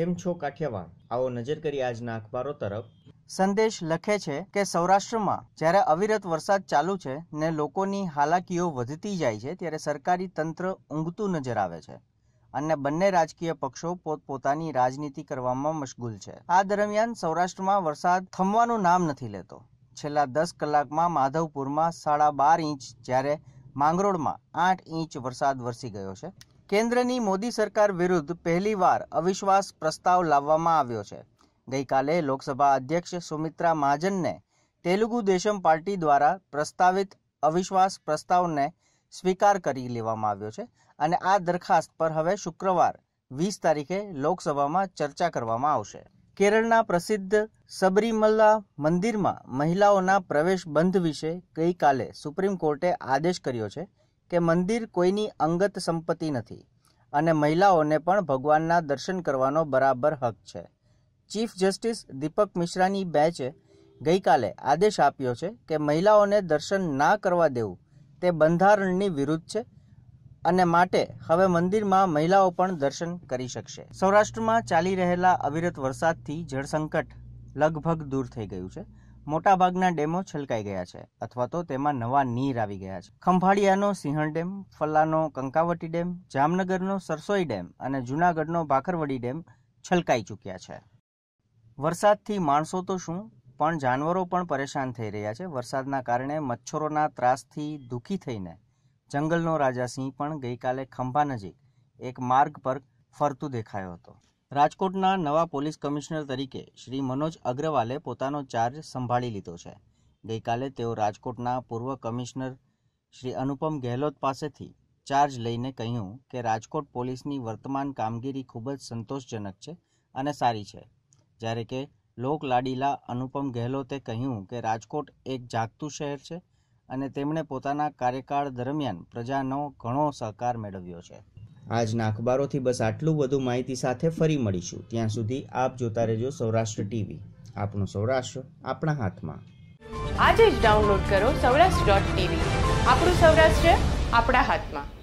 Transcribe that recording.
કેમ છો કાઠિયાવાડ આવો નજર કરી આજના અખબારો તરફ સંદેશ લખે છે કે સૌરાષ્ટ્રમાં જ્યારે અવિરત વરસાદ ચાલુ છે ને લોકોની હાલાકીઓ વધતી જાય છે ત્યારે સરકારી તંત્ર ઊંઘતું નજર આવે છે અને બંને રાજકીય પક્ષો પોતપોતાની રાજનીતિ કરવામાં મશગુલ છે આ દરમિયાન સૌરાષ્ટ્રમાં વરસાદ થમવાનું નામ નથી લેતો છેલ્લા દસ કલાકમાં માધવપુરમાં સાડા બાર ઇંચ જ્યારે માંગરોળમાં આઠ ઇંચ વરસાદ વરસી ગયો છે કેન્દ્રની મોદી સરકાર વિરુદ્ધ પહેલીવાર અવિશ્વાસ પ્રસ્તાવ લાવવામાં આવ્યો છે ગઈકાલે લોકસભા અધ્યક્ષ સુમિત્રા મહાજનને તેલુગુ દેશમ પાર્ટી દ્વારા પ્રસ્તાવિત અવિશ્વાસ પ્રસ્તાવને સ્વીકાર કરી લેવામાં આવ્યો છે અને આ દરખાસ્ત પર હવે શુક્રવાર વીસ તારીખે લોકસભામાં ચર્ચા કરવામાં આવશે કેરળના પ્રસિદ્ધ સબરીમલા મંદિરમાં મહિલાઓના પ્રવેશ બંધ વિશે ગઈકાલે સુપ્રીમ કોર્ટે આદેશ કર્યો છે કે મંદિર કોઈની અંગત સંપત્તિ નથી અને મહિલાઓને પણ ભગવાનના દર્શન કરવાનો બરાબર હક છે ચીફ જસ્ટિસ દીપક મિશ્રાની બેચે ગઈકાલે આદેશ આપ્યો છે કે મહિલાઓને દર્શન ના કરવા દેવું તે બંધારણની વિરુદ્ધ છે અને માટે હવે મંદિરમાં મહિલાઓ પણ દર્શન કરી શકશે સૌરાષ્ટ્રમાં ચાલી રહેલા અવિરત વરસાદથી જળસંકટ લગભગ દૂર થઈ ગયું છે મોટાભાગના ડેમો છલકાઈ ગયા છે અથવા તો તેમાં નવા નીર આવી ગયા છે ખંભાળિયાનો સિંહણ ડેમ ફલ્લાનો કંકાવટી ડેમ જામનગરનો સરસોઈ ડેમ અને જૂનાગઢનો ભાખરવડી ડેમ છલકાઈ ચૂક્યા છે વરસાદથી માણસો તો શું પણ જાનવરો પણ પરેશાન થઈ રહ્યા છે વરસાદના કારણે મચ્છરોના ત્રાસથી દુઃખી થઈને જંગલનો રાજા સિંહ પણ ગઈકાલે ખંભા નજીક એક માર્ગ પર ફરતું દેખાયો હતો રાજકોટના નવા પોલીસ કમિશનર તરીકે શ્રી મનોજ અગ્રવાલે પોતાનો ચાર્જ સંભાળી લીધો છે ગઈકાલે તેઓ રાજકોટના પૂર્વ કમિશનર શ્રી અનુપમ ગેહલોત પાસેથી ચાર્જ લઈને કહ્યું કે રાજકોટ પોલીસની વર્તમાન કામગીરી ખૂબ જ સંતોષજનક છે અને સારી છે જ્યારે કે લોકલાડીલા અનુપમ ગેહલોતે કહ્યું કે રાજકોટ એક જાગતું શહેર છે અને તેમણે પોતાના કાર્યકાળ દરમિયાન પ્રજાનો ઘણો સહકાર મેળવ્યો છે આજના અખબારોથી બસ આટલું વધુ માહિતી સાથે ફરી મળીશું ત્યાં સુધી આપ જોતા રહેજો સૌરાષ્ટ્ર ટીવી આપણું સૌરાષ્ટ્ર આપણા હાથમાં આજે જ ડાઉનલોડ કરો સૌરાષ્ટ્ર ડોટ ટીવી આપણું સૌરાષ્ટ્ર આપણા હાથમાં